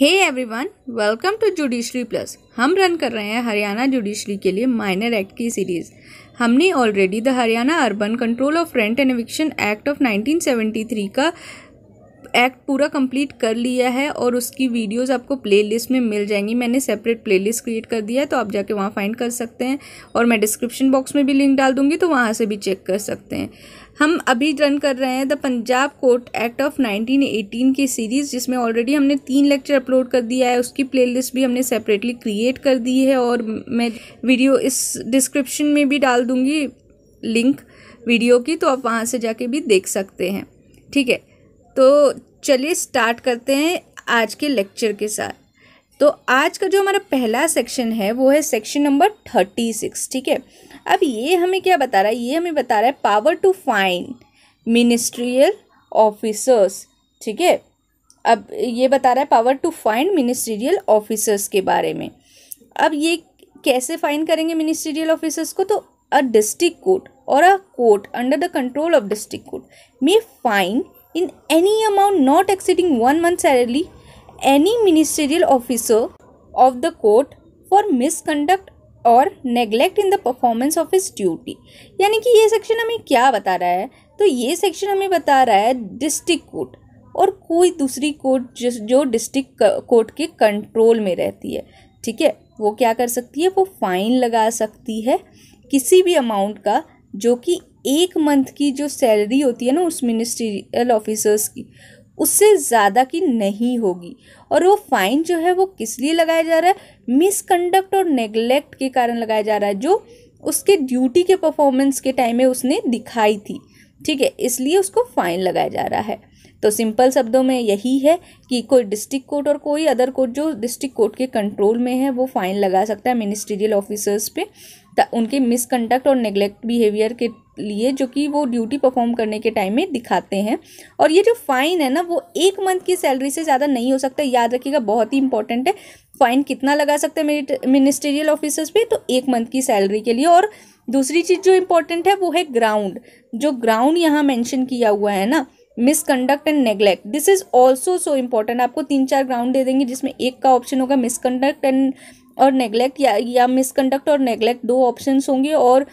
hey everyone welcome to judiciary plus हम run कर रहे हैं हरियाणा जुडिशरी के लिए माइनर एक्ट की सीरीज़ हमने already the Haryana urban control of rent and eviction act of 1973 का एक्ट पूरा कंप्लीट कर लिया है और उसकी वीडियोस आपको प्लेलिस्ट में मिल जाएंगी मैंने सेपरेट प्लेलिस्ट क्रिएट कर दिया है तो आप जाके वहाँ फाइंड कर सकते हैं और मैं डिस्क्रिप्शन बॉक्स में भी लिंक डाल दूँगी तो वहाँ से भी चेक कर सकते हैं हम अभी रन कर रहे हैं the Punjab court act of 1918 की सीरीज़ जिसमें ऑलरेडी हमने तीन लेक्चर अपलोड कर दिया है उसकी प्लेलिस्ट भी हमने सेपरेटली क्रिएट कर दी है और मैं वीडियो इस डिस्क्रिप्शन में भी डाल दूँगी लिंक वीडियो की तो आप वहाँ से जाके भी देख सकते हैं ठीक है तो चलिए स्टार्ट करते हैं आज के लेक्चर के साथ तो आज का जो हमारा पहला सेक्शन है वो है सेक्शन नंबर थर्टी सिक्स ठीक है अब ये हमें क्या बता रहा है ये हमें बता रहा है power to fine ministerial officers ठीक है अब ये बता रहा है power to find ministerial officers के बारे में अब ये कैसे फाइन करेंगे मिनिस्ट्रियल ऑफिसर्स को तो अ district court or a court under the control of district court may fine in any amount not exceeding one month salary any ministerial officer of the court for misconduct or neglect in the performance of his duty यानी कि ये section हमें क्या बता रहा है तो ये सेक्शन हमें बता रहा है डिस्ट्रिक्ट कोर्ट और कोई दूसरी कोर्ट जिस जो डिस्ट्रिक्ट कोर्ट के कंट्रोल में रहती है ठीक है वो क्या कर सकती है वो फाइन लगा सकती है किसी भी अमाउंट का जो कि एक मंथ की जो सैलरी होती है ना उस मिनिस्ट्रियल ऑफिसर्स की उससे ज़्यादा की नहीं होगी और वो फ़ाइन जो है वो किस लिए लगाया जा रहा है मिसकंडक्ट और नेगलेक्ट के कारण लगाया जा रहा है जो उसके ड्यूटी के परफॉर्मेंस के टाइम में उसने दिखाई थी ठीक है इसलिए उसको फ़ाइन लगाया जा रहा है तो सिंपल शब्दों में यही है कि कोई डिस्ट्रिक्ट कोर्ट और कोई अदर कोर्ट जो डिस्ट्रिक्ट कोर्ट के कंट्रोल में है वो फाइन लगा सकता है मिनिस्ट्रियल ऑफिसर्स पे उनके मिसकंडक्ट और नेग्लेक्ट बिहेवियर के लिए जो कि वो ड्यूटी परफॉर्म करने के टाइम में दिखाते हैं और ये जो फ़ाइन है ना वो एक मंथ की सैलरी से ज़्यादा नहीं हो सकता याद रखिएगा बहुत ही इंपॉर्टेंट है फ़ाइन कितना लगा सकते हैं मिनिस्ट्रियल ऑफिसर्स पे तो एक मंथ की सैलरी के लिए और दूसरी चीज़ जो इम्पोर्टेंट है वो है ग्राउंड जो ग्राउंड यहाँ मैंशन किया हुआ है ना misconduct and neglect this is also so important आपको तीन चार ग्राउंड दे देंगे जिसमें एक का ऑप्शन होगा मिसकंडक्ट एंड और नेग्लेक्ट या या मिसकंडक्ट और नेग्लेक्ट दो ऑप्शन होंगे और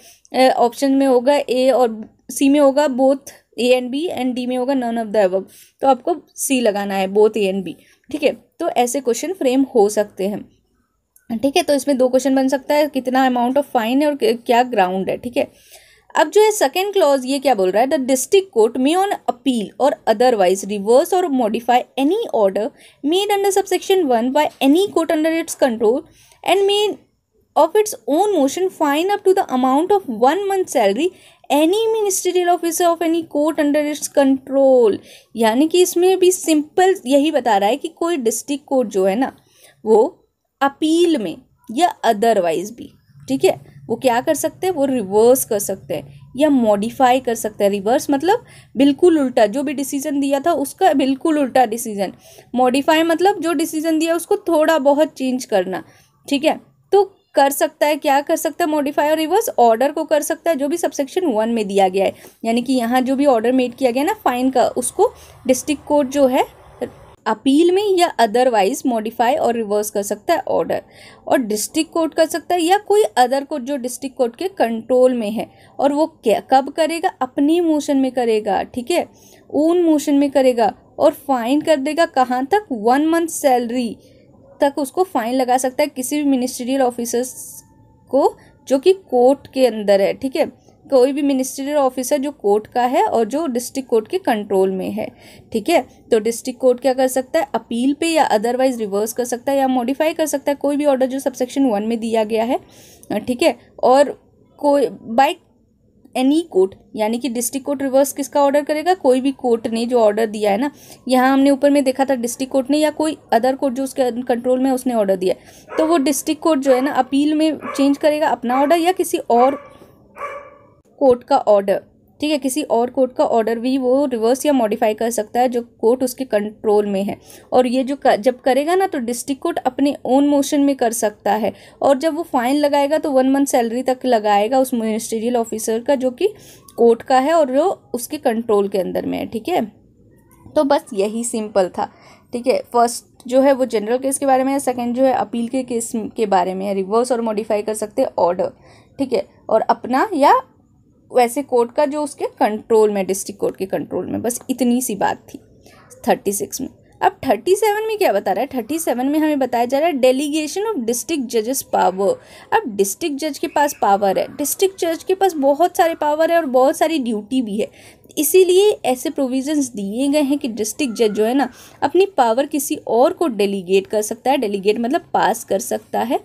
ऑप्शन में होगा ए और सी में होगा both A and B and D में होगा नन ऑफ द एवब तो आपको सी लगाना है बोथ ए एंड बी ठीक है तो ऐसे क्वेश्चन फ्रेम हो सकते हैं ठीक है तो इसमें दो क्वेश्चन बन सकता है कितना अमाउंट ऑफ फाइन है और क्या ग्राउंड है ठीक है अब जो है सेकेंड क्लॉज ये क्या बोल रहा है the district court may on appeal or otherwise reverse or modify any order made under subsection one by any court under its control and made of its own motion fine up to the amount of one month salary any ministerial officer of any court under its control यानी कि इसमें भी simple यही बता रहा है कि कोई डिस्ट्रिक्ट कोर्ट जो है ना वो अपील में या अदरवाइज भी ठीक है वो क्या कर सकते हैं वो रिवर्स कर सकते हैं या मॉडिफाई कर सकते हैं रिवर्स मतलब बिल्कुल उल्टा जो भी डिसीजन दिया था उसका बिल्कुल उल्टा डिसीजन मॉडिफाई मतलब जो डिसीजन दिया उसको थोड़ा बहुत चेंज करना ठीक है तो कर सकता है क्या कर सकता है मॉडिफाई और रिवर्स ऑर्डर को कर सकता है जो भी सबसेक्शन वन में दिया गया है यानी कि यहाँ जो भी ऑर्डर मेड किया गया ना फाइन का उसको डिस्ट्रिक्ट कोर्ट जो है अपील में या अदरवाइज मॉडिफाई और रिवर्स कर सकता है ऑर्डर और डिस्ट्रिक्ट कोर्ट कर सकता है या कोई अदर कोर्ट जो डिस्ट्रिक्ट कोर्ट के कंट्रोल में है और वो क्या कब करेगा अपनी मोशन में करेगा ठीक है ऊन मोशन में करेगा और फाइन कर देगा कहाँ तक वन मंथ सैलरी तक उसको फाइन लगा सकता है किसी भी मिनिस्ट्रियल ऑफिसर्स को जो कि कोर्ट के अंदर है ठीक है कोई भी मिनिस्ट्रियल ऑफिसर जो कोर्ट का है और जो डिस्ट्रिक्ट कोर्ट के कंट्रोल में है ठीक है तो डिस्ट्रिक्ट कोर्ट क्या कर सकता है अपील पे या अदरवाइज रिवर्स कर सकता है या मॉडिफाई कर सकता है कोई भी ऑर्डर जो सबसेक्शन वन में दिया गया है ठीक है और कोई बाय एनी कोर्ट यानी कि डिस्ट्रिक्ट कोर्ट रिवर्स किसका ऑर्डर करेगा कोई भी कोर्ट ने जो ऑर्डर दिया है ना यहाँ हमने ऊपर में देखा था डिस्ट्रिक्ट कोर्ट ने या कोई अदर कोर्ट जो उसके कंट्रोल में उसने ऑर्डर दिया तो वो डिस्ट्रिक्ट कोर्ट जो है ना अपील में चेंज करेगा अपना ऑर्डर या किसी और कोर्ट का ऑर्डर ठीक है किसी और कोर्ट का ऑर्डर भी वो रिवर्स या मॉडिफाई कर सकता है जो कोर्ट उसके कंट्रोल में है और ये जो कर, जब करेगा ना तो डिस्ट्रिक्ट कोर्ट अपने ओन मोशन में कर सकता है और जब वो फाइन लगाएगा तो वन मंथ सैलरी तक लगाएगा उस मिनिस्ट्रियल ऑफिसर का जो कि कोर्ट का है और वो उसके कंट्रोल के अंदर में है ठीक है तो बस यही सिंपल था ठीक है फर्स्ट जो है वो जनरल केस के बारे में है सेकेंड जो है अपील के केस के बारे में है रिवर्स और मॉडिफाई कर सकते हैं ऑर्डर ठीक है और अपना या वैसे कोर्ट का जो उसके कंट्रोल में डिस्ट्रिक्ट कोर्ट के कंट्रोल में बस इतनी सी बात थी थर्टी सिक्स में अब थर्टी सेवन में क्या बता रहा है थर्टी सेवन में हमें बताया जा रहा है डेलीगेशन ऑफ डिस्ट्रिक्ट जजेस पावर अब डिस्ट्रिक्ट जज के पास पावर है डिस्ट्रिक्ट जज के पास बहुत सारे पावर है और बहुत सारी ड्यूटी भी है इसीलिए ऐसे प्रोविजंस दिए गए हैं कि डिस्ट्रिक्ट जज जो है ना अपनी पावर किसी और को डेलीगेट कर सकता है डेलीगेट मतलब पास कर सकता है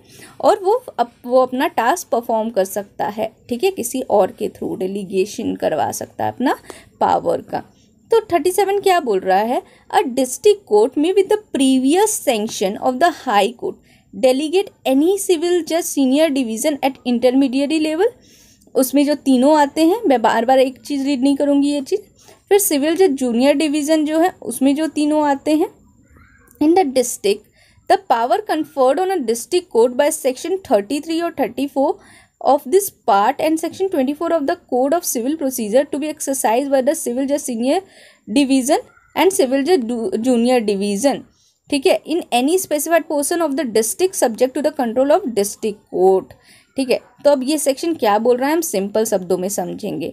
और वो अप, वो अपना टास्क परफॉर्म कर सकता है ठीक है किसी और के थ्रू डेलीगेशन करवा सकता है अपना पावर का तो थर्टी सेवन क्या बोल रहा है a district court may with the previous sanction of the high court delegate any civil जज senior division at intermediate level उसमें जो तीनों आते हैं मैं बार बार एक चीज़ रीड नहीं करूँगी ये चीज़ फिर सिविल जज जूनियर डिवीज़न जो है उसमें जो तीनों आते हैं in the district the power conferred on a district court by section thirty three और thirty four of this part and section twenty four of the code of civil procedure to be exercise by the civil जज senior division and civil जज junior division ठीक है इन any specified portion of the district subject to the control of district court ठीक है तो अब ये section क्या बोल रहा है हम सिंपल शब्दों में समझेंगे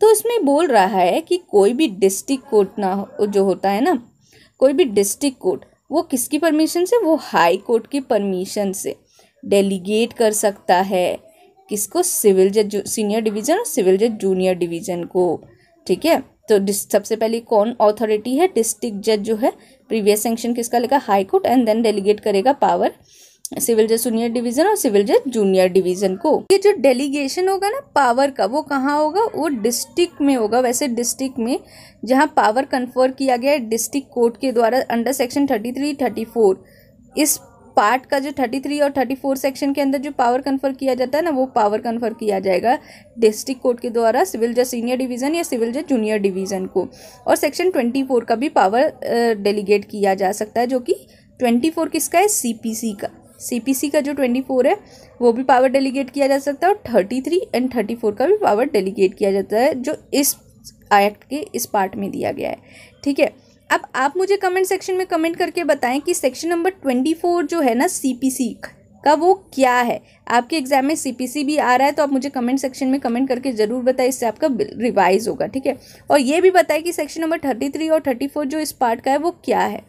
तो इसमें बोल रहा है कि कोई भी डिस्ट्रिक्ट कोर्ट ना हो, जो होता है ना कोई भी डिस्ट्रिक्ट कोर्ट वो किसकी परमिशन से वो हाई कोर्ट की परमिशन से डेलीगेट कर सकता है किसको सिविल जज सीनियर डिवीज़न और सिविल जज जूनियर डिवीज़न को ठीक है तो सबसे पहले कौन ऑथोरिटी है डिस्ट्रिक्ट जज जो है प्रीवियस सेंक्शन किसका लेगा high court and then delegate करेगा पावर सिविल जज सीनियर डिवीजन और सिविल जज जूनियर डिवीजन को ये जो डेलीगेशन होगा ना पावर का वो कहाँ होगा वो डिस्ट्रिक्ट में होगा वैसे डिस्ट्रिक्ट में जहाँ पावर कन्फर किया गया है डिस्ट्रिक्ट कोर्ट के द्वारा under section thirty three thirty four इस पार्ट का जो थर्टी थ्री और थर्टी फोर सेक्शन के अंदर जो पावर कन्फर किया जाता है ना वो पावर कन्फर किया जाएगा डिस्ट्रिक्ट कोर्ट के द्वारा सिविल जज सीनियर डिवीज़न या सिविल जज जूनियर डिवीज़न को और सेक्शन ट्वेंटी फोर का भी पावर डेलीगेट किया जा सकता है जो कि ट्वेंटी फोर किसका है सी पी सी का सीपीसी का जो ट्वेंटी फोर है वो भी पावर डेलीगेट किया जा सकता है और thirty three and thirty four का भी पावर डेलीगेट किया जाता है जो इस एक्ट के इस पार्ट में दिया गया है ठीक है अब आप मुझे कमेंट सेक्शन में कमेंट करके बताएं कि सेक्शन नंबर ट्वेंटी फोर जो है ना सीपीसी का वो क्या है आपके एग्जाम में सीपीसी भी आ रहा है तो आप मुझे कमेंट सेक्शन में कमेंट करके ज़रूर बताएं इससे आपका रिवाइज होगा ठीक है और ये भी बताएं कि सेक्शन नंबर थर्टी थ्री और थर्टी फोर जो इस पार्ट का है वो क्या है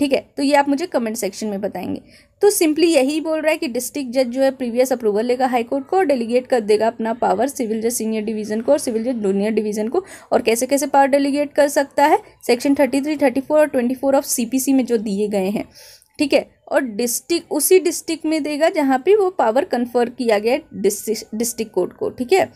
ठीक है तो ये आप मुझे कमेंट सेक्शन में बताएंगे तो सिंपली यही बोल रहा है कि डिस्ट्रिक्ट जज जो है प्रीवियस अप्रूवल लेगा हाईकोर्ट को और डेलीगेट कर देगा अपना पावर सिविल जज सीनियर डिवीजन को और सिविल जज जूनियर डिवीजन को और कैसे कैसे पावर डेलीगेट कर सकता है section thirty three thirty four और ट्वेंटी फोर ऑफ सी में जो दिए गए हैं ठीक है और डिस्ट्रिक्ट उसी डिस्ट्रिक्ट में देगा जहाँ पर वो पावर कन्फर किया गया डिस्ट्रिक्ट कोर्ट को ठीक है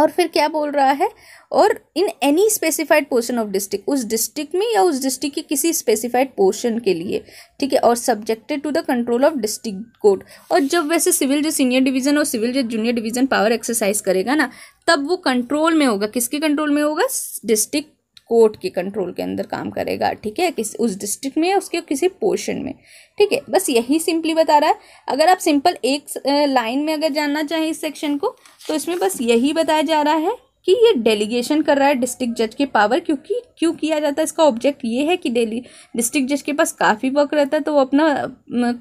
और फिर क्या बोल रहा है और in any specified portion of district उस डिस्ट्रिक्ट में या उस डिस्ट्रिक्ट के किसी स्पेसिफाइड पोर्शन के लिए ठीक है और subjected to the control of district court और जब वैसे सिविल जो सीनियर डिवीजन और सिविल जो जूनियर डिवीजन पावर एक्सरसाइज करेगा ना तब वो कंट्रोल में होगा किसके कंट्रोल में होगा डिस्ट्रिक्ट कोर्ट के कंट्रोल के अंदर काम करेगा ठीक है किस उस डिस्ट्रिक्ट में या उसके किसी पोर्शन में ठीक है बस यही सिंपली बता रहा है अगर आप सिंपल एक लाइन में अगर जानना चाहें इस सेक्शन को तो इसमें बस यही बताया जा रहा है कि ये डेलीगेशन कर रहा है डिस्ट्रिक्ट जज के पावर क्योंकि क्यों किया जाता है इसका ऑब्जेक्ट ये है कि डेली डिस्ट्रिक्ट जज के पास काफ़ी वर्क रहता है तो वो अपना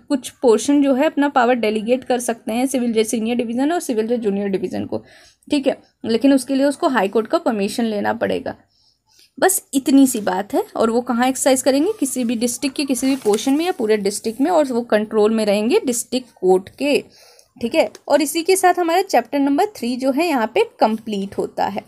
कुछ पोर्शन जो है अपना पावर डेलीगेट कर सकते हैं सिविल जज सीनियर डिवीज़न और सिविल जज जूनियर डिवीज़न को ठीक है लेकिन उसके लिए उसको हाई कोर्ट का परमिशन लेना पड़ेगा बस इतनी सी बात है और वो कहाँ एक्सरसाइज करेंगे किसी भी डिस्ट्रिक्ट के किसी भी पोर्शन में या पूरे डिस्ट्रिक्ट में और वो कंट्रोल में रहेंगे डिस्ट्रिक्ट कोर्ट के ठीक है और इसी के साथ हमारा चैप्टर नंबर थ्री जो है यहाँ पे कंप्लीट होता है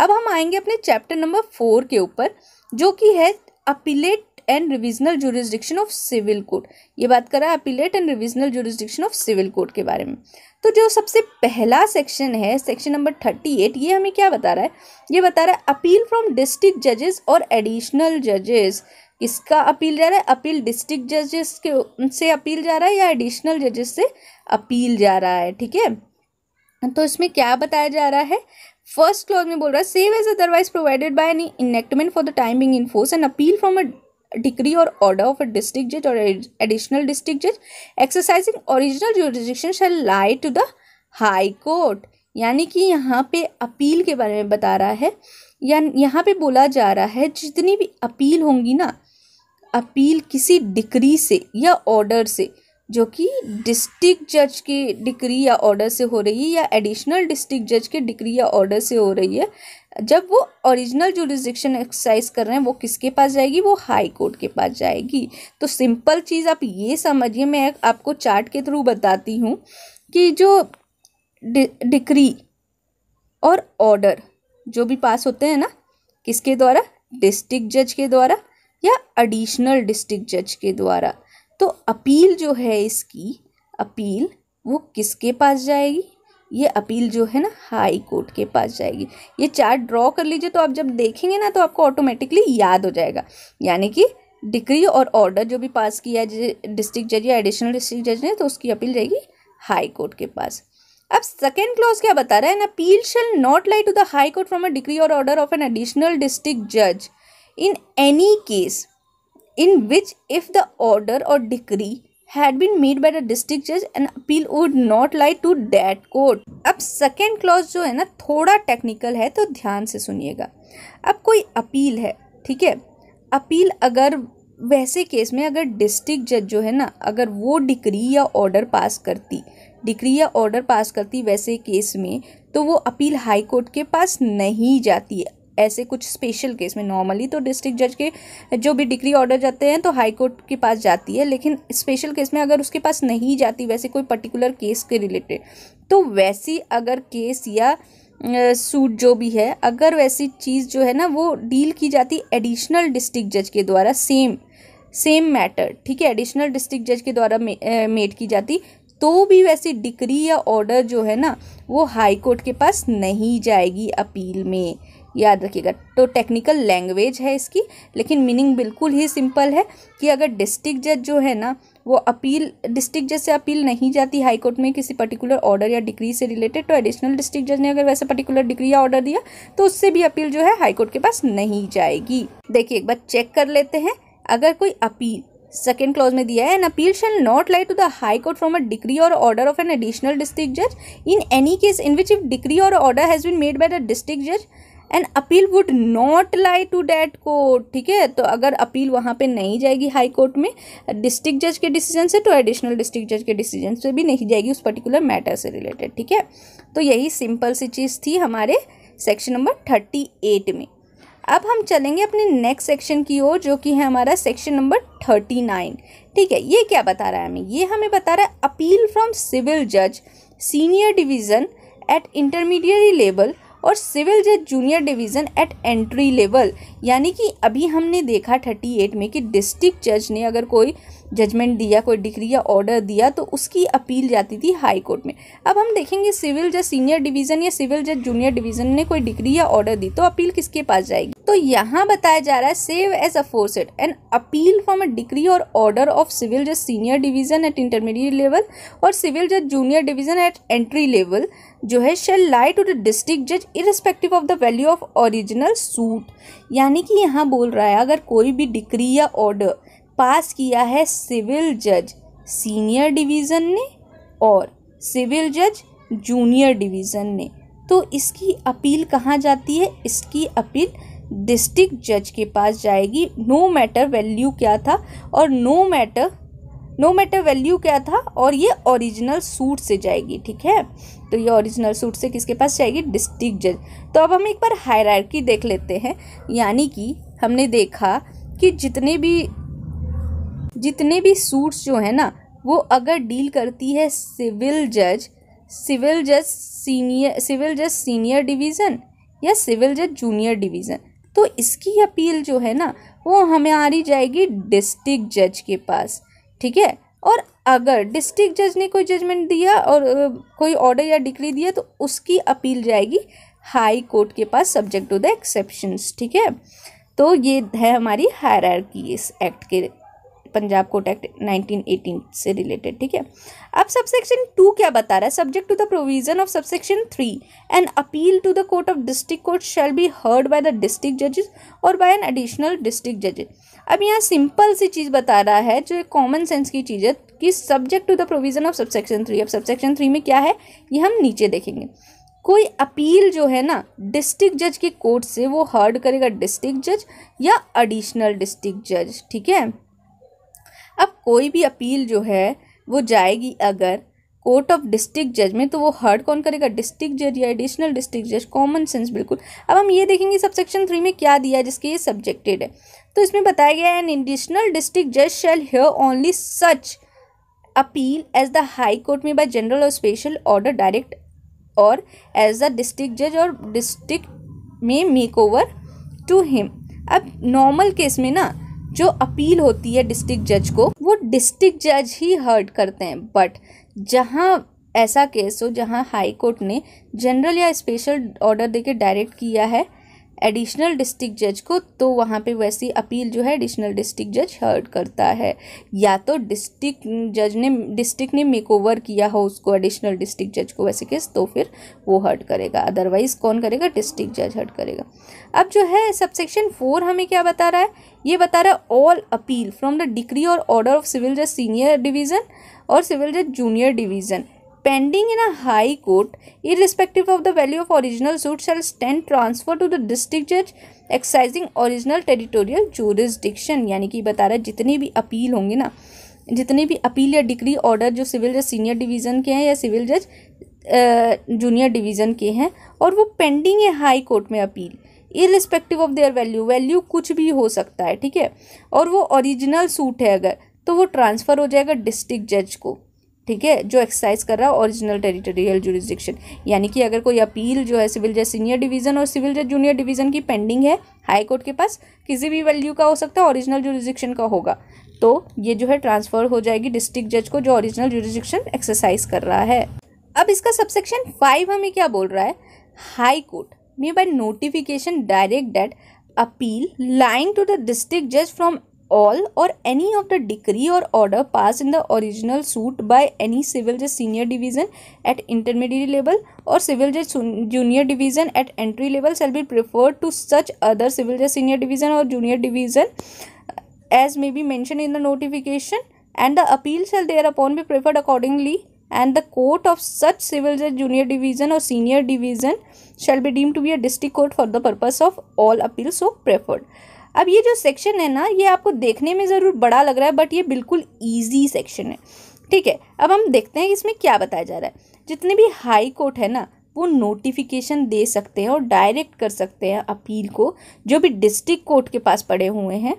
अब हम आएंगे अपने चैप्टर नंबर फोर के ऊपर जो कि है appellate and revisional jurisdiction of civil court ये बात करा appellate and revisional jurisdiction of civil court के बारे में तो जो सबसे पहला सेक्शन है सेक्शन नंबर थर्टी एट ये हमें क्या बता रहा है ये बता रहा है अपील फ्रॉम डिस्ट्रिक्ट जजेस और एडिशनल जजेस किसका अपील जा रहा है अपील डिस्ट्रिक्ट जजेस के से अपील जा रहा है या एडिशनल जजेस से अपील जा रहा है ठीक है तो इसमें क्या बताया जा रहा है फर्स्ट क्लॉज में बोल रहा है save as otherwise provided by N enactment for the time being in force and appeal from a degree और ऑर्डर ऑफ अ डिस्ट्रिक्ट जज और एडिशनल डिस्ट्रिक्ट जज exercising original jurisdiction shell lie to the high court यानी कि यहाँ पे appeal के बारे में बता रहा है या यहाँ पे बोला जा रहा है जितनी भी अपील होंगी ना अपील किसी डिक्री से या ऑर्डर से जो कि डिस्ट्रिक्ट जज की डिक्री या ऑर्डर से हो रही है या एडिशनल डिस्ट्रिक्ट जज के डिक्री या ऑर्डर से हो रही है जब वो ओरिजिनल रिजिक्शन एक्सरसाइज कर रहे हैं वो किसके पास जाएगी वो हाई कोर्ट के पास जाएगी तो सिंपल चीज़ आप ये समझिए मैं आपको चार्ट के थ्रू बताती हूँ कि जो डि डिक्री और ऑर्डर जो भी पास होते हैं ना किसके द्वारा डिस्ट्रिक्ट जज के द्वारा या एडिशनल डिस्ट्रिक्ट जज के द्वारा तो अपील जो है इसकी अपील वो किसके पास जाएगी ये अपील जो है ना हाई कोर्ट के पास जाएगी ये चार्ट ड्रॉ कर लीजिए तो आप जब देखेंगे ना तो आपको ऑटोमेटिकली याद हो जाएगा यानी कि डिक्री और ऑर्डर जो भी पास किया डिस्ट्रिक्ट जज या एडिशनल डिस्ट्रिक्ट जज ने तो उसकी अपील जाएगी हाई कोर्ट के पास अब सेकेंड क्लॉज क्या बता रहा है an appeal shall not lie to the high court from a degree और order of an additional district जज in any case in which if the order और decree had been made by the district जज and appeal would not like to that court अब second clause जो है ना थोड़ा technical है तो ध्यान से सुनिएगा अब कोई अपील है ठीक है अपील अगर वैसे केस में अगर डिस्ट्रिक्ट जज जो है ना अगर वो डिक्री या ऑर्डर पास करती डिक्री या ऑर्डर पास करती वैसे केस में तो वो अपील हाई कोर्ट के पास नहीं जाती है ऐसे कुछ स्पेशल केस में नॉर्मली तो डिस्ट्रिक्ट जज के जो भी डिग्री ऑर्डर जाते हैं तो हाई कोर्ट के पास जाती है लेकिन स्पेशल केस में अगर उसके पास नहीं जाती वैसे कोई पर्टिकुलर केस के रिलेटेड तो वैसी अगर केस या सूट जो भी है अगर वैसी चीज़ जो है ना वो डील की जाती एडिशनल डिस्ट्रिक्ट जज के द्वारा सेम सेम मैटर ठीक है एडिशनल डिस्ट्रिक्ट जज के द्वारा मेड की जाती तो भी वैसी डिक्री या ऑर्डर जो है ना वो हाई कोर्ट के पास नहीं जाएगी अपील में याद रखिएगा तो टेक्निकल लैंग्वेज है इसकी लेकिन मीनिंग बिल्कुल ही सिंपल है कि अगर डिस्ट्रिक्ट जज जो है ना वो अपील डिस्ट्रिक्ट जज से अपील नहीं जाती हाई कोर्ट में किसी पर्टिकुलर ऑर्डर या डिग्री से रिलेटेड तो एडिशनल डिस्ट्रिक्ट जज ने अगर वैसे पर्टिकुलर डिग्री या ऑर्डर दिया तो उससे भी अपील जो है हाई कोर्ट के पास नहीं जाएगी देखिए एक बार चेक कर लेते हैं अगर कोई अपील सेकेंड क्लॉज में दिया है an appeal shall not light to the high court from a degree और order of an additional district जज in any case in which if degree और order has been made by the district जज and appeal would not lie to that court ठीक है तो अगर appeal वहाँ पे नहीं जाएगी हाई कोर्ट में डिस्ट्रिक्ट जज के डिसीजन से तो एडिशनल डिस्ट्रिक्ट जज के डिसीजन से भी नहीं जाएगी उस पर्टिकुलर मैटर से रिलेटेड ठीक है तो यही सिंपल सी चीज़ थी हमारे सेक्शन नंबर थर्टी एट में अब हम चलेंगे अपने नेक्स्ट सेक्शन की ओर जो कि है हमारा सेक्शन नंबर थर्टी नाइन ठीक है ये क्या बता रहा है हमें ये हमें बता रहा है अपील फ्रॉम सिविल जज senior division eight intermediary level और सिविल जज junior division eight entry level यानी कि अभी हमने देखा थर्टी एट में कि डिस्ट्रिक्ट जज ने अगर कोई जजमेंट दिया कोई डिग्री या ऑर्डर दिया तो उसकी अपील जाती थी हाई कोर्ट में अब हम देखेंगे सिविल जज सीनियर डिवीज़न या सिविल जज जूनियर डिवीज़न ने कोई डिग्री या ऑर्डर दी तो अपील किसके पास जाएगी तो यहाँ बताया जा रहा है save as aforesaid and appeal from a degree और ऑर्डर ऑफ सिविल जज senior division eight intermediate level और सिविल जज junior division eight entry level जो है shell lie to the district जज irrespective of the value of original suit यानी कि यहाँ बोल रहा है अगर कोई भी डिग्री या ऑर्डर पास किया है सिविल जज सीनियर डिवीज़न ने और सिविल जज जूनियर डिवीज़न ने तो इसकी अपील कहाँ जाती है इसकी अपील डिस्ट्रिक्ट जज के पास जाएगी नो मैटर वैल्यू क्या था और no matter no matter value क्या था और ये ओरिजिनल सूट से जाएगी ठीक है तो ये ओरिजिनल सूट से किसके पास जाएगी डिस्ट्रिक्ट जज तो अब हम एक बार हायरकी देख लेते हैं यानी कि हमने देखा कि जितने भी जितने भी सूट्स जो है ना वो अगर डील करती है सिविल जज सिविल जज सीनियर सिविल जज सीनियर डिवीज़न या सिविल जज जूनियर डिवीज़न तो इसकी अपील जो है ना वो हमें आ रही जाएगी डिस्ट्रिक्ट जज के पास ठीक है और अगर डिस्ट्रिक्ट जज ने कोई जजमेंट दिया और कोई ऑर्डर या डिक्री दिया तो उसकी अपील जाएगी हाई कोर्ट के पास सब्जेक्ट टू द एक्सेप्शंस ठीक है तो ये है हमारी हायर इस एक्ट के पंजाब कोर्ट एक्ट 1918 से रिलेटेड ठीक है अब सबसेक्शन टू क्या बता रहा है subject to the provision of subsection three an appeal to the court of district court shall be heard by the district जजेस or bye an additional district जजेस अब यहाँ सिंपल सी चीज़ बता रहा है जो एक कॉमन सेंस की चीज़ है कि subject to the provision of subsection three अब सबसेक्शन थ्री में क्या है ये हम नीचे देखेंगे कोई अपील जो है ना डिस्ट्रिक्ट जज के कोर्ट से वो हर्ड करेगा डिस्ट्रिक्ट जज या एडिशनल डिस्ट्रिक्ट जज ठीक है अब कोई भी अपील जो है वो जाएगी अगर कोर्ट ऑफ डिस्ट्रिक्ट जज में तो वो हर्ड कौन करेगा डिस्ट्रिक्ट जज या एडिशनल डिस्ट्रिक्ट जज कॉमन सेंस बिल्कुल अब हम ये देखेंगे सब सेक्शन थ्री में क्या दिया है जिसके ये सब्जेक्टेड है तो इसमें बताया गया है एन एडिशनल डिस्ट्रिक्ट जज शैल here only such appeal as the high court में bye general or special order direct और एज द डिस्ट्रिक्ट जज और डिस्ट्रिक्ट में मेक ओवर टू हिम अब नॉर्मल केस में ना जो अपील होती है डिस्ट्रिक्ट जज को वो डिस्ट्रिक्ट जज ही हर्ट करते हैं बट जहाँ ऐसा केस हो जहाँ हाई कोर्ट ने जनरल या स्पेशल ऑर्डर देके डायरेक्ट किया है एडिशनल डिस्ट्रिक्ट जज को तो वहाँ पे वैसी अपील जो है एडिशनल डिस्ट्रिक्ट जज हर्ड करता है या तो डिस्ट्रिक्ट जज ने डिस्ट्रिक्ट ने मेक ओवर किया हो उसको एडिशनल डिस्ट्रिक्ट जज को वैसे केस तो फिर वो हर्ड करेगा अदरवाइज़ कौन करेगा डिस्ट्रिक्ट जज हर्ड करेगा अब जो है सबसेक्शन फोर हमें क्या बता रहा है ये बता रहा है all appeal from the degree और ऑर्डर ऑफ सिविल जज सीनियर डिवीज़न और सिविल जज junior division pending in a high court irrespective of the value of original suit shall stand transfer to the district judge exercising original territorial jurisdiction yani ki bata raha है जितनी भी appeal होंगी ना जितनी भी appeal या degree order जो civil जज सीनियर डिवीज़न के हैं या सिविल जज जूनियर डिवीज़न के हैं और वो पेंडिंग है हाई कोर्ट में appeal irrespective of their value value कुछ भी हो सकता है ठीक है और वो ओरिजिनल सूट है अगर तो वो ट्रांसफ़र हो जाएगा डिस्ट्रिक्ट जज को ठीक है जो एक्सरसाइज कर रहा है ओरिजिनल टेरिटोरियल जुरिस्डिक्शन यानी कि अगर कोई अपील जो है सिविल जज सीनियर डिवीजन और सिविल जज जूनियर डिवीजन की पेंडिंग है हाई कोर्ट के पास किसी भी वैल्यू का हो सकता है ओरिजिनल जुरिस्डिक्शन का होगा तो ये जो है ट्रांसफ़र हो जाएगी डिस्ट्रिक्ट जज को जो ओरिजिनल जुरिस्डिक्शन एक्सरसाइज कर रहा है अब इसका सबसेक्शन फाइव हमें क्या बोल रहा है high court may by notification direct that appeal lying to the district जज from all or any of the decree or order passed in the original suit by any civil judge senior division at intermediate level or civil judge junior division at entry level shall be preferred to such other civil judge senior division or junior division uh, as may be mentioned in the notification and the appeal shall thereupon be preferred accordingly and the court of such civil judge junior division or senior division shall be deemed to be a district court for the purpose of all appeals so preferred अब ये जो section है ना ये आपको देखने में ज़रूर बड़ा लग रहा है बट ये बिल्कुल ईजी सेक्शन है ठीक है अब हम देखते हैं इसमें क्या बताया जा रहा है जितने भी हाई कोर्ट है ना वो नोटिफिकेशन दे सकते हैं और डायरेक्ट कर सकते हैं अपील को जो भी डिस्ट्रिक्ट कोर्ट के पास पड़े हुए हैं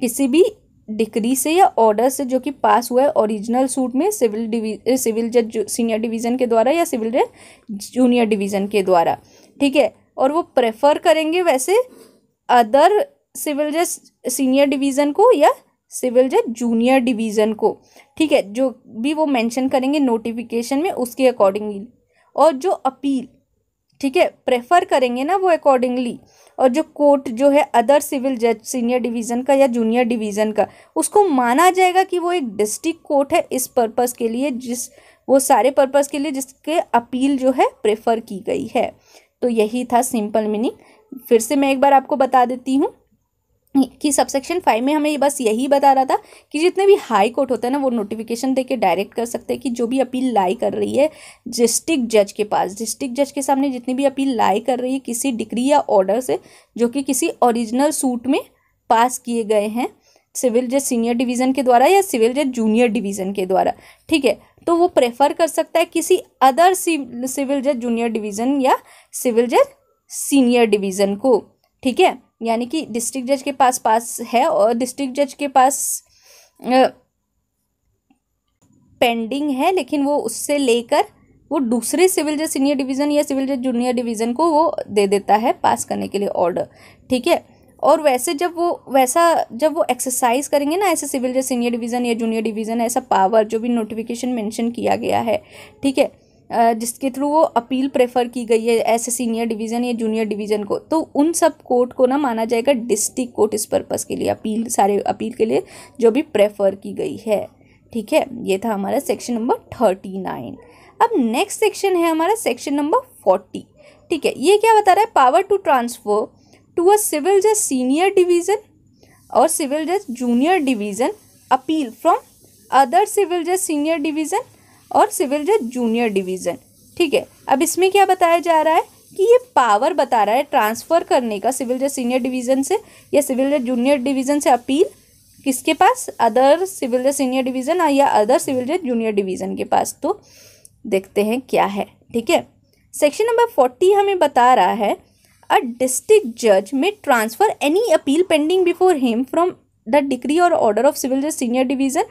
किसी भी डिक्री से या ऑर्डर से जो कि पास हुआ है ओरिजिनल सूट में सिविल डिवी सिविल जज सीनियर डिवीज़न के द्वारा या सिविल जज जूनियर डिवीज़न के द्वारा ठीक है और वो प्रेफर करेंगे वैसे अदर सिविल जज सीनियर डिवीज़न को या सिविल जज जूनियर डिवीज़न को ठीक है जो भी वो मेंशन करेंगे नोटिफिकेशन में उसके अकॉर्डिंगली और जो अपील ठीक है प्रेफर करेंगे ना वो अकॉर्डिंगली और जो कोर्ट जो है अदर सिविल जज सीनियर डिवीज़न का या जूनियर डिवीज़न का उसको माना जाएगा कि वो एक डिस्ट्रिक्ट कोर्ट है इस पर्पज़ के लिए जिस वो सारे पर्पज़ के लिए जिसके अपील जो है प्रेफर की गई है तो यही था सिंपल मीनिंग फिर से मैं एक बार आपको बता देती हूँ कि सबसेक्शन फाइव में हमें ये बस यही बता रहा था कि जितने भी हाई कोर्ट होते हैं ना वो नोटिफिकेशन देके डायरेक्ट कर सकते हैं कि जो भी अपील लाई कर रही है डिस्ट्रिक्ट जज के पास डिस्ट्रिक्ट जज के सामने जितनी भी अपील लाई कर रही है किसी डिग्री या ऑर्डर से जो कि किसी ओरिजिनल सूट में पास किए गए हैं सिविल जज सीनियर डिवीज़न के द्वारा या सिविल जज जूनियर डिवीज़न के द्वारा ठीक है तो वो प्रेफर कर सकता है किसी अदर सिविल जज जूनियर डिवीज़न या सिविल जज सीनियर डिवीज़न को ठीक है यानी कि डिस्ट्रिक्ट जज के पास पास है और डिस्ट्रिक्ट जज के पास पेंडिंग है लेकिन वो उससे लेकर वो दूसरे सिविल जज सीनियर डिवीज़न या सिविल जज जूनियर डिवीज़न को वो दे देता है पास करने के लिए ऑर्डर ठीक है और वैसे जब वो वैसा जब वो एक्सरसाइज करेंगे ना ऐसे सिविल जज सीनियर डिवीज़न या जूनियर डिवीज़न ऐसा पावर जो भी नोटिफिकेशन मेंशन किया गया है ठीक है जिसके थ्रू वो अपील प्रेफर की गई है ऐसे सीनियर डिवीज़न या जूनियर डिवीज़न को तो उन सब कोर्ट को ना माना जाएगा डिस्ट्रिक्ट कोर्ट इस पर्पज़ के लिए अपील सारे अपील के लिए जो भी प्रेफर की गई है ठीक है ये था हमारा सेक्शन नंबर थर्टी नाइन अब नेक्स्ट सेक्शन है हमारा सेक्शन नंबर फोर्टी ठीक है ये क्या बता रहा है power to transfer to a civil जज सीनियर डिवीज़न और सिविल जज junior division appeal from other civil जज सीनियर डिवीज़न और सिविल जज जूनियर डिवीज़न ठीक है अब इसमें क्या बताया जा रहा है कि ये पावर बता रहा है ट्रांसफ़र करने का सिविल जज सीनियर डिवीज़न से या सिविल जज जूनियर डिवीज़न से अपील किसके पास अदर सिविल जज सीनियर डिवीज़न या अदर सिविल जज जूनियर डिवीज़न के पास तो देखते हैं क्या है ठीक है सेक्शन नंबर फोर्टी हमें बता रहा है अ डिस्ट्रिक्ट जज में transfer any appeal pending before him from the degree और ऑर्डर ऑफ सिविल जज सीनियर डिवीज़न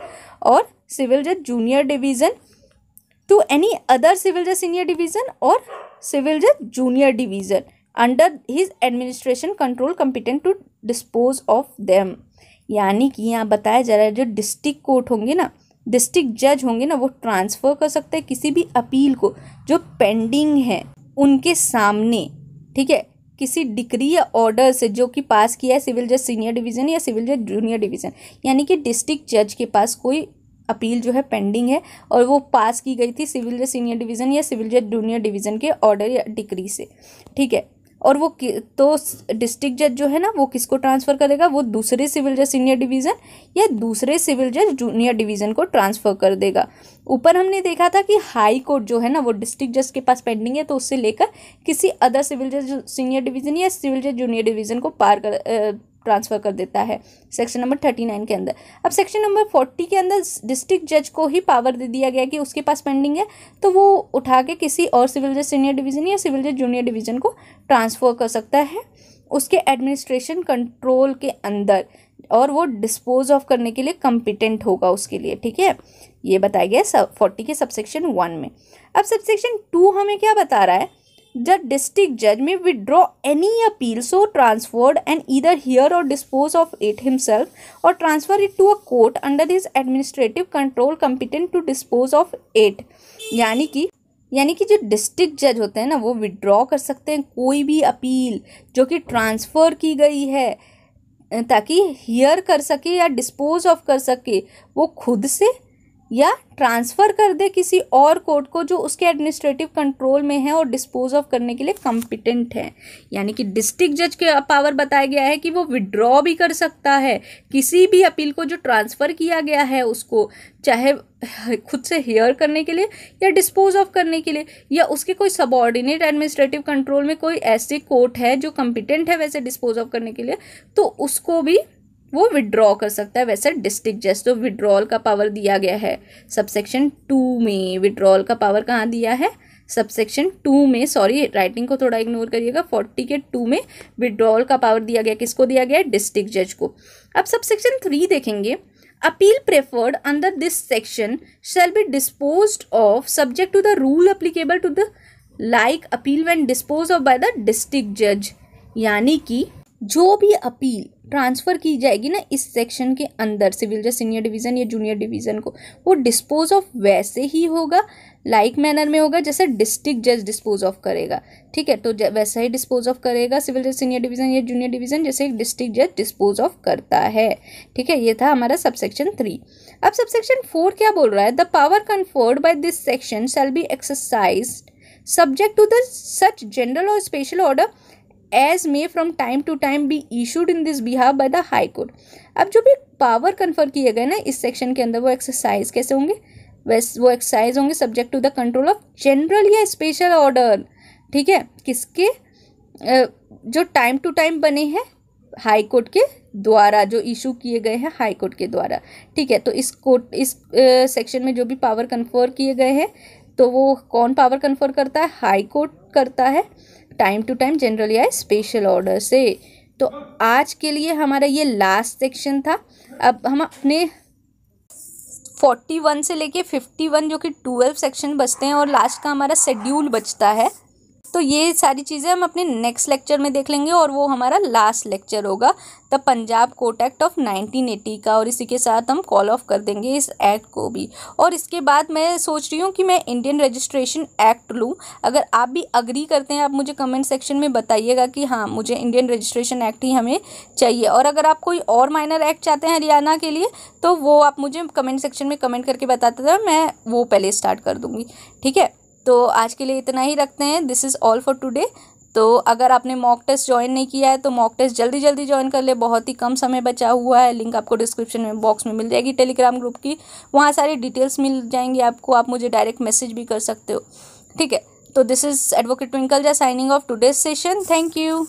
और सिविल जज junior division to any other civil judge senior division or civil judge junior division under his administration control competent to dispose of them यानी कि यहाँ बताया जा रहा है जो डिस्ट्रिक्ट कोर्ट होंगे ना डिस्ट्रिक्ट जज होंगे ना वो ट्रांसफ़र कर सकते हैं किसी भी अपील को जो पेंडिंग है उनके सामने ठीक है किसी डिक्री या ऑर्डर से जो कि पास किया है सिविल जज सीनियर डिवीज़न या सिविल जज जूनियर डिवीज़न यानी कि डिस्ट्रिक्ट जज के पास कोई अपील जो है पेंडिंग है और वो पास की गई थी सिविल जज सीनियर डिवीज़न या सिविल जज जूनियर डिवीज़न के ऑर्डर या डिक्री से ठीक है और वो तो डिस्ट्रिक्ट जज जो है ना वो किसको ट्रांसफ़र करेगा वो दूसरे सिविल जज सीनियर डिवीज़न या दूसरे सिविल जज जूनियर डिवीज़न को ट्रांसफ़र कर देगा ऊपर हमने देखा था कि हाई कोर्ट जो है ना वो डिस्ट्रिक्ट जज के पास पेंडिंग है तो उससे लेकर किसी अदर सिविल जज सीनियर डिवीज़न या सिविल जज जूनियर डिवीज़न को पार कर ट्रांसफ़र कर देता है सेक्शन नंबर थर्टी नाइन के अंदर अब सेक्शन नंबर फोर्टी के अंदर डिस्ट्रिक्ट जज को ही पावर दे दिया गया कि उसके पास पेंडिंग है तो वो उठा के किसी और सिविल जज सीनियर डिवीज़न या सिविल जज जूनियर डिवीज़न को ट्रांसफ़र कर सकता है उसके एडमिनिस्ट्रेशन कंट्रोल के अंदर और वो डिस्पोज ऑफ करने के लिए कम्पिटेंट होगा उसके लिए ठीक है ये बताया गया सब फोर्टी के सबसेक्शन वन में अब सबसेक्शन टू हमें क्या बता रहा है the district judge may withdraw any appeal so transferred and either hear or dispose of it himself or transfer it to a court under his administrative control competent to dispose of it यानी कि यानी कि जो district जज होते हैं ना वो विड्रॉ कर सकते हैं कोई भी अपील जो कि ट्रांसफ़र की गई है ताकि हियर कर सके या डिस्पोज ऑफ कर सके वो खुद से या ट्रांसफ़र कर दे किसी और कोर्ट को जो उसके एडमिनिस्ट्रेटिव कंट्रोल में है और डिस्पोज ऑफ करने के लिए कम्पिटेंट है यानी कि डिस्ट्रिक्ट जज के पावर बताया गया है कि वो विड्रॉ भी कर सकता है किसी भी अपील को जो ट्रांसफ़र किया गया है उसको चाहे खुद से हेयर करने के लिए या डिस्पोज ऑफ करने के लिए या उसके कोई सबॉर्डिनेट एडमिनिस्ट्रेटिव कंट्रोल में कोई ऐसी कोर्ट है जो कम्पिटेंट है वैसे डिस्पोज ऑफ करने के लिए तो उसको भी वो विड्रॉ कर सकता है वैसे डिस्ट्रिक्ट जज तो विड्रॉल का पावर दिया गया है सबसेक्शन टू में विड्रॉल का पावर कहाँ दिया है सबसेक्शन टू में सॉरी राइटिंग को थोड़ा इग्नोर करिएगा फोर्टी के टू में विड्रॉल का पावर दिया गया किसको दिया गया है डिस्ट्रिक्ट जज को अब सबसेक्शन थ्री देखेंगे appeal preferred under this section shall be disposed of subject to the rule applicable to the like appeal when disposed of by the district जज यानी कि जो भी अपील ट्रांसफ़र की जाएगी ना इस सेक्शन के अंदर सिविल या सीनियर डिवीज़न या जूनियर डिवीज़न को वो डिस्पोज ऑफ वैसे ही होगा लाइक like मैनर में होगा जैसे डिस्ट्रिक्ट जज डिस्पोज ऑफ करेगा ठीक है तो वैसा ही डिस्पोज ऑफ करेगा सिविल जज सीनियर डिवीज़न या जूनियर डिवीज़न जैसे एक डिस्ट्रिक्ट जज डिस्पोज ऑफ करता है ठीक है ये था हमारा सबसेक्शन थ्री अब सबसेक्शन फोर क्या बोल रहा है the power conferred by this section shall be exercised subject to the such general or special order as may from time to time be issued in this behalf by the high court अब जो भी power confer किए गए ना इस section के अंदर वो एक्सरसाइज कैसे होंगे वैसे वो एक्सरसाइज होंगे subject to the control of general या स्पेशल ऑर्डर ठीक है किसके जो टाइम टू टाइम बने हैं हाई कोर्ट के द्वारा जो इशू किए गए हैं हाई कोर्ट के द्वारा ठीक है तो इस कोर्ट इस सेक्शन में जो भी पावर कन्फर किए गए हैं तो वो कौन पावर कन्फर करता है हाई कोर्ट करता है टाइम टू टाइम जनरली आए स्पेशल ऑर्डर से तो आज के लिए हमारा ये लास्ट सेक्शन था अब हम अपने फोर्टी वन से लेके फिफ्टी वन जो कि ट्वेल्व सेक्शन बचते हैं और लास्ट का हमारा शेड्यूल बचता है तो ये सारी चीज़ें हम अपने नेक्स्ट लेक्चर में देख लेंगे और वो हमारा लास्ट लेक्चर होगा the Punjab court act of 1980 का और इसी के साथ हम कॉल ऑफ कर देंगे इस एक्ट को भी और इसके बाद मैं सोच रही हूँ कि मैं इंडियन रजिस्ट्रेशन एक्ट लूँ अगर आप भी अग्री करते हैं आप मुझे कमेंट सेक्शन में बताइएगा कि हाँ मुझे इंडियन रजिस्ट्रेशन एक्ट ही हमें चाहिए और अगर आप कोई और माइनर एक्ट चाहते हैं हरियाणा के लिए तो वो आप मुझे कमेंट सेक्शन में कमेंट करके बताते थे मैं वो पहले स्टार्ट कर दूँगी ठीक है तो आज के लिए इतना ही रखते हैं this is all for today तो अगर आपने मॉक टेस्ट ज्वाइन नहीं किया है तो मॉक टेस्ट जल्दी जल्दी ज्वाइन कर ले बहुत ही कम समय बचा हुआ है लिंक आपको डिस्क्रिप्शन में बॉक्स में मिल जाएगी टेलीग्राम ग्रुप की वहाँ सारी डिटेल्स मिल जाएंगी आपको आप मुझे डायरेक्ट मैसेज भी कर सकते हो ठीक है तो this is advocate Twinkle Jha signing off today's session thank you